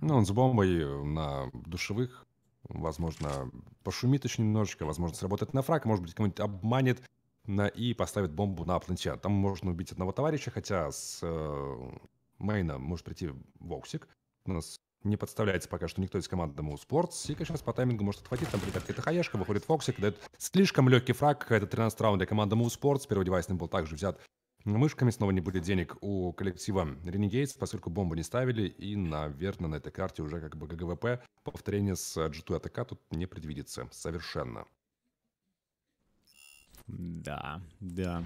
Ну, он с бомбой на душевых. Возможно, пошумит еще немножечко. Возможно, сработает на фраг. Может быть, кому-нибудь обманет на, и поставит бомбу на планете. Там можно убить одного товарища, хотя с э, мейна может прийти Воксик. У нас не подставляется пока что никто из команды Move Sports. И, конечно, по таймингу может отхватить. Там прилетает какая-то хаешка, выходит Фоксик, дает слишком легкий фраг. какой-то 13 раунд для команды Move Sports. Первый девайсный был также взят мышками. Снова не будет денег у коллектива Renegades, поскольку бомбу не ставили. И, наверное, на этой карте уже как бы ГГВП повторение с G2 АТК тут не предвидится совершенно. Да, да.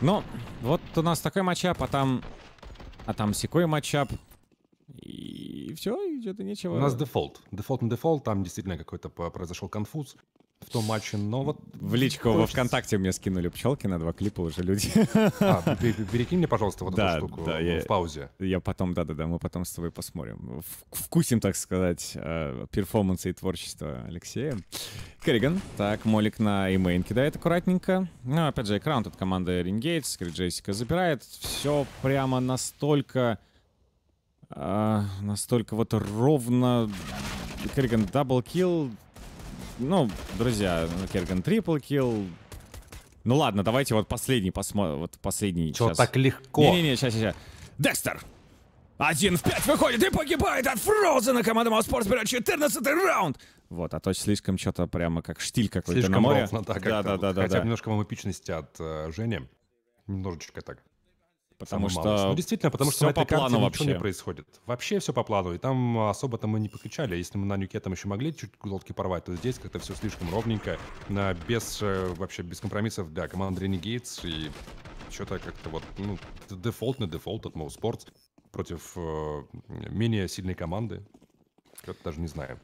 Ну, вот у нас такой матчап, а там... А там секой матчап. И все, и где нечего. У нас дефолт. Дефолт на дефолт, там действительно какой-то произошел конфуз в том матче, но вот... В личку хочется. во ВКонтакте мне скинули пчелки на два клипа уже люди. А, перекинь мне, пожалуйста, вот да, эту штуку да, ну, в я, паузе. Я потом, да-да-да, мы потом с тобой посмотрим. Вкусим, так сказать, э, перформансы и творчество Алексея. Керриган, так, Молик на имейн кидает аккуратненько. Ну, опять же, экран тут команды Ринг Гейтс, Джессика забирает. Все прямо настолько а, настолько вот ровно. Керриган дабл килл. Ну, друзья, ну, Керриган трипл килл. Ну ладно, давайте вот последний посмотрим. Вот последний Чё, сейчас. так легко? Не-не-не, сейчас, сейчас. Декстер! Один в пять выходит и погибает от Фроузена. Команда Моспорт берет 14 раунд. Вот, а то слишком что-то прямо как штиль какой-то на море. Ровно, да, да, да, да, Хотя да. немножко вам эпичности от э, Жени. Немножечко так. Потому Самый что... Малыш. Ну, действительно, потому все что на этой по карте плану вообще. не происходит. Вообще все по плану. И там особо там мы не покричали. Если мы на нюке там еще могли чуть глотки порвать, то здесь как-то все слишком ровненько. Без э, вообще без компромиссов для команды Renegades. И что-то как-то вот, ну, дефолтный дефолт от Моу Спортс против э, менее сильной команды. Как-то даже не знаю.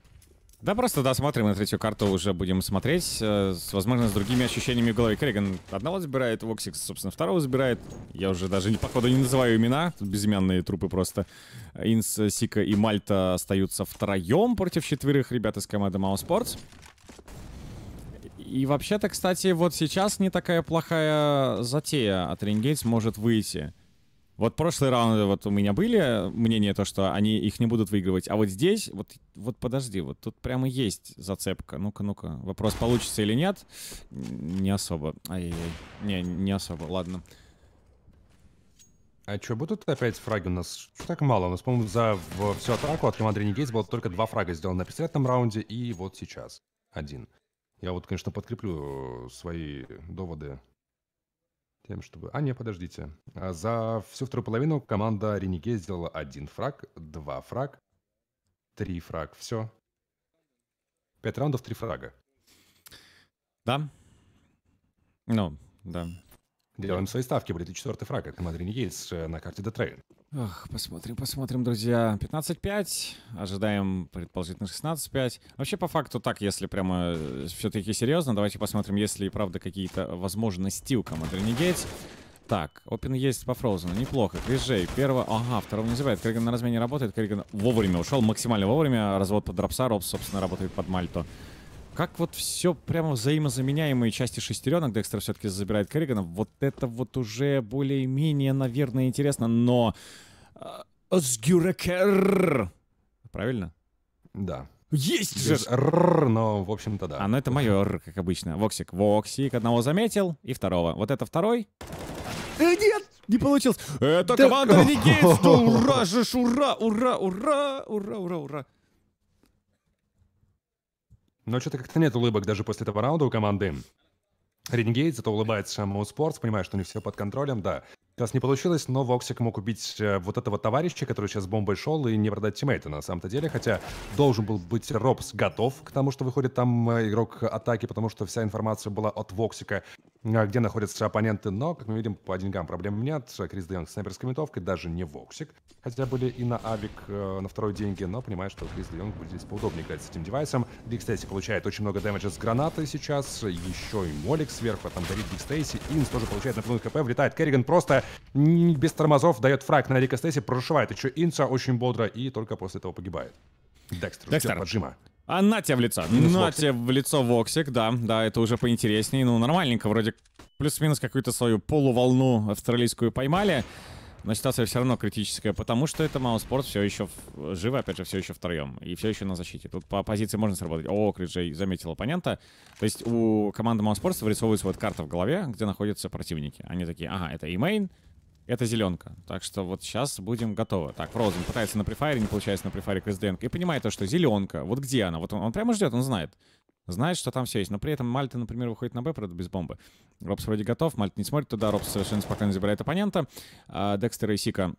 Да, просто досмотрим на третью карту, уже будем смотреть. Э, с, возможно, с другими ощущениями в голове. Керриган одного забирает, Воксикс, собственно, второго забирает. Я уже даже, не походу, не называю имена. Тут безымянные трупы просто. Инс, Сика и Мальта остаются втроем против четверых ребят из команды Мауспортс. И вообще-то, кстати, вот сейчас не такая плохая затея от Ренгаtes может выйти. Вот прошлые раунды вот у меня были мнение то, что они их не будут выигрывать. А вот здесь, вот, вот подожди, вот тут прямо есть зацепка. Ну-ка, ну-ка. Вопрос, получится или нет? Не особо. Ай-яй-яй. Не, не особо. Ладно. А что, будут опять фраги у нас? Что так мало? У нас, по-моему, за всю атаку от команды Ренегейс было только два фрага сделано на председательном раунде и вот сейчас один. Я вот, конечно, подкреплю свои доводы тем, чтобы... А, не, подождите. А за всю вторую половину команда Ренеге сделала один фраг, два фраг, три фраг. Все. Пять раундов, три фрага. Да. Ну, да. Делаем свои ставки. Будет четвертый фраг от команды Ренегейс э, на карте Детрейн. Ох, посмотрим, посмотрим, друзья. 15-5, ожидаем предположительно 16-5. Вообще, по факту, так, если прямо э, все-таки серьезно, давайте посмотрим, есть ли, правда, какие-то э, возможности у команды Renegade. Так, Open есть по Фроузену, неплохо. Крижей, первого, ага, второго не забывает. Криган на размене работает, Криган вовремя ушел, максимально вовремя. Развод под Рапса, Робс, собственно, работает под Мальто как вот все прямо взаимозаменяемые части шестеренок Декстер все-таки забирает Керригана, вот это вот уже более-менее, наверное, интересно, но... Э, Сгюрекер! Правильно? Да. Есть же! Р, но, в общем-то, да. А, ну это мое р, как обычно. Воксик. Воксик одного заметил, и второго. Вот это второй. Э, нет! Не получилось! Это команда Renegades! Ура, же, ура, ура, ура, ура, ура, ура! Но что-то как-то нет улыбок даже после этого раунда у команды. Ренегейт зато улыбается Шамоу Спортс, понимая, что не все под контролем, да. Сейчас не получилось, но Воксик мог убить э, вот этого товарища, который сейчас бомбой шел, и не продать тиммейта на самом-то деле. Хотя должен был быть Робс готов к тому, что выходит там э, игрок атаки, потому что вся информация была от Воксика. А где находятся оппоненты, но, как мы видим, по деньгам проблем нет. Крис Дейонг с снайперской винтовкой, даже не Воксик, хотя были и на Авик э, на второй деньги, но понимаю, что Крис Дейонг будет здесь поудобнее играть с этим девайсом. Дик Стейси получает очень много дэмэджа с гранаты сейчас, еще и Молик сверху, а там дарит Дик Стейси, Инс тоже получает напрямую КП, влетает Керриган, просто без тормозов дает фраг на Дика Стейси, прошивает еще Инса очень бодро и только после этого погибает. Декстер, Декстер. поджима. А на тебя в лицо. Минус на тебе в лицо воксик, да, да, это уже поинтереснее. Ну, нормальненько, вроде плюс-минус какую-то свою полуволну австралийскую поймали. Но ситуация все равно критическая, потому что это Мауспорт все еще в... живы, опять же, все еще втроем. И все еще на защите. Тут по позиции можно сработать. О, Криджей заметил оппонента. То есть у команды Мауспорта вырисовывается вот карта в голове, где находятся противники. Они такие, ага, это и мейн, это зеленка. Так что вот сейчас будем готовы. Так, Фрозен пытается на префайре, не получается на префайре Крисденко. И понимает то, что зеленка, вот где она? Вот он, он прямо ждет, он знает. Знает, что там все есть. Но при этом Мальта, например, выходит на Б, правда, без бомбы. Робс вроде готов, Мальт не смотрит туда, Робс совершенно спокойно забирает оппонента. А Декстер и Сика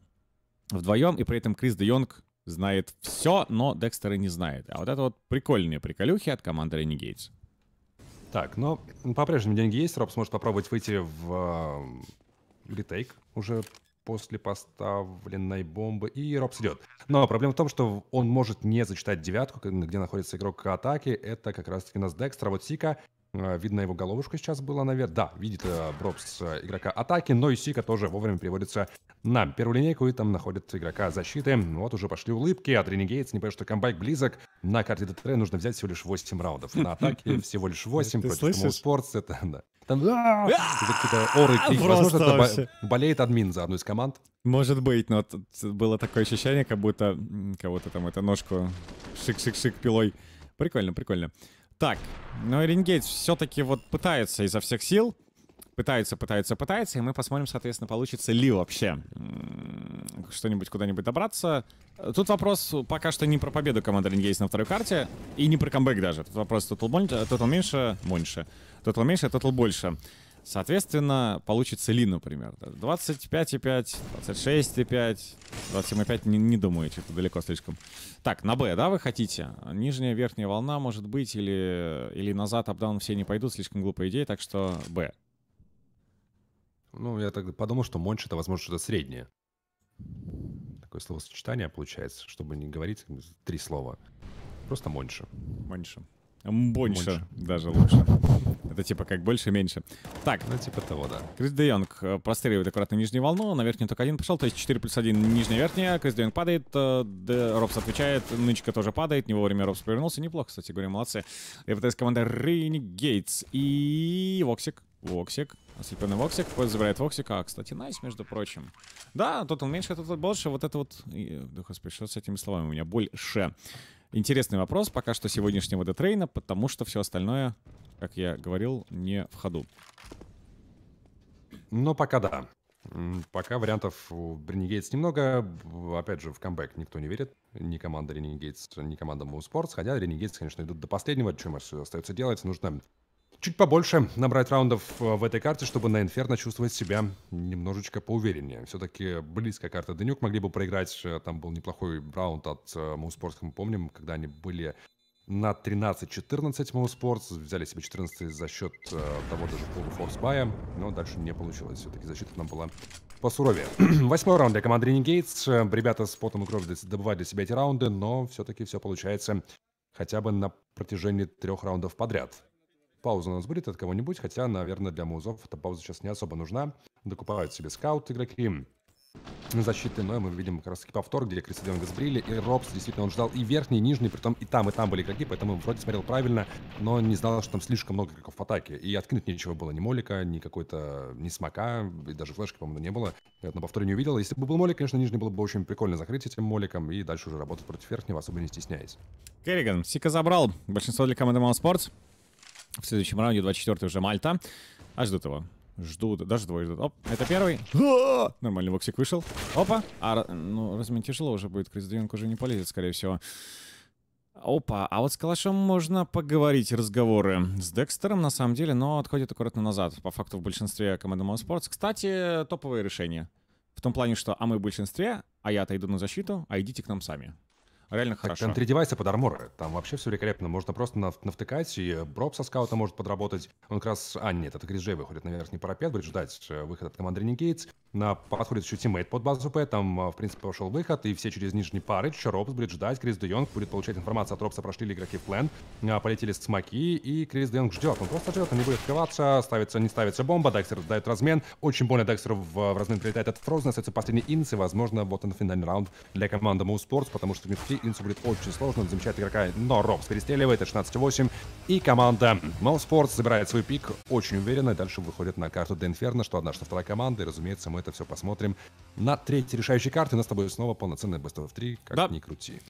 вдвоем, и при этом Крис Де знает все, но Декстера не знает. А вот это вот прикольные приколюхи от команды Ренегейтс. Так, но ну, по-прежнему деньги есть. Робс может попробовать выйти в а, ретейк уже после поставленной бомбы, и Робс идет. Но проблема в том, что он может не зачитать девятку, где находится игрок атаки. Это как раз-таки нас Декстра. Вот Сика, э, видно его головушка сейчас была наверх. Да, видит э, Робс э, игрока атаки, но и Сика тоже вовремя приводится на первую линейку и там находят игрока защиты. Вот уже пошли улыбки от а Ренегейтс, не понимает, что камбэк близок. На карте ДТР нужно взять всего лишь 8 раундов. На атаке всего лишь 8 против Тому Спортс. Это, да. Там а! А! какие-то оры, возможно, это болеет админ за одну из команд. Может быть, но было такое ощущение, как будто кого-то там это ножку шик-шик-шик пилой. Прикольно, прикольно. Так, но ну Эрингейтс все-таки вот пытается изо всех сил пытаются, пытаются, пытаются, и мы посмотрим, соответственно, получится ли вообще что-нибудь куда-нибудь добраться. Тут вопрос пока что не про победу команды Лингейс на второй карте, и не про камбэк даже. Тут вопрос тотал, э, тотал меньше, меньше. Тотал меньше, тотал больше. Соответственно, получится ли, например, 25,5, 26,5, 27,5, не, не думаю, что-то далеко слишком. Так, на Б, да, вы хотите? Нижняя, верхняя волна, может быть, или, или назад, апдаун все не пойдут, слишком глупая идея, так что Б. Ну, я так подумал, что монч это, возможно, что-то среднее. Такое словосочетание получается, чтобы не говорить три слова. Просто монша. Монша. Больше даже лучше. Это типа как больше-меньше. Так. Ну, типа того, да. Крис Де Йонг э, простреливает аккуратно нижнюю волну, на верхнюю только один пошел, то есть 4 плюс 1 нижняя верхняя, Крис Де Йонг падает, э, Де... Робс отвечает, Нычка тоже падает, не вовремя Робс повернулся, неплохо, кстати, говорю, молодцы. ЛПТС команда Рейни Гейтс и Воксик. Воксик Ослепленный Воксик забирает Воксика. А, кстати, найс, между прочим. Да, тот он меньше, тот больше. Вот это вот... Да, господи, что с этими словами у меня? Больше. Интересный вопрос пока что сегодняшнего детрейна, потому что все остальное, как я говорил, не в ходу. Но ну, пока да. Пока вариантов у Бренигейтс немного. Опять же, в камбэк никто не верит. Ни команда Ренегейтс, ни команда Moon Sports. Хотя Ренегейтс, конечно, идут до последнего. Чем остается делать? Нужно чуть побольше набрать раундов э, в этой карте, чтобы на Инферно чувствовать себя немножечко поувереннее. Все-таки близкая карта Денюк, могли бы проиграть. Э, там был неплохой раунд от Моуспорт, э, мы помним, когда они были на 13-14 Моуспортс. Взяли себе 14 за счет того даже полуфорсбая, но дальше не получилось. Все-таки защита там была посуровее. Восьмой раунд для команды Ренегейтс. Ребята с потом и кровью добывают для себя эти раунды, но все-таки все получается хотя бы на протяжении трех раундов подряд. Пауза у нас будет от кого-нибудь, хотя, наверное, для музов эта пауза сейчас не особо нужна. Докупают себе скаут игроки защиты, но мы видим как раз таки повтор, где Криса Демонга сбрили, и Робс действительно он ждал и верхний, и нижний, при и там, и там были игроки, поэтому вроде смотрел правильно, но не знал, что там слишком много игроков в атаке, и откинуть ничего было, ни Молика, ни какой-то, ни Смока, и даже флешки, по-моему, не было, я на повторе не увидел, если бы был Молик, конечно, нижний было бы очень прикольно закрыть этим Моликом и дальше уже работать против верхнего, особо не стесняясь. Керриган, Сика забрал, большинство для команды Мало Спортс. В следующем раунде 24 уже Мальта. А ждут его. Ждут, даже двое ждут. Оп, это первый. А! Нормальный воксик вышел. Опа. А, ну, разве тяжело уже будет? Крис Дринг уже не полезет, скорее всего. Опа, а вот с Калашем можно поговорить разговоры с Декстером, на самом деле, но отходит аккуратно назад, по факту в большинстве команды Monosports. Кстати, топовое решение. В том плане, что а мы в большинстве, а я отойду на защиту, а идите к нам сами. Реально так хорошо. Там три девайса под арморы. Там вообще все великолепно. Можно просто нав- навтыкать, и Броб со скаута может подработать. Он как раз... А, нет, это Крис Джей выходит на верхний парапет, будет ждать э, выход от команды Ренегейтс. На подходит еще тиммейт под базу П, там, э, в принципе, пошел выход, и все через нижний парыч, Робс будет ждать, Крис Де Йонг будет получать информацию от Робса, прошли ли игроки в плен, э, полетели смоки, и Крис Де Йонг ждет, он просто ждет, он не будет открываться, ставится, не ставится бомба, Декстер дает размен, очень больно Декстеру в, в размен прилетает от Фрозен, остается последний инс, и, возможно, вот он финальный раунд для команды Моу Спортс, потому что в Инсу будет очень сложно. Он замечает игрока, но Робс перестреливает. Это 16-8. И команда Маусфорд забирает свой пик очень уверенно. И дальше выходит на карту Дэ Инферно, что одна, что вторая команда. И, разумеется, мы это все посмотрим на третьей решающей карте. У нас с тобой снова полноценный best 3, как да. ни крути.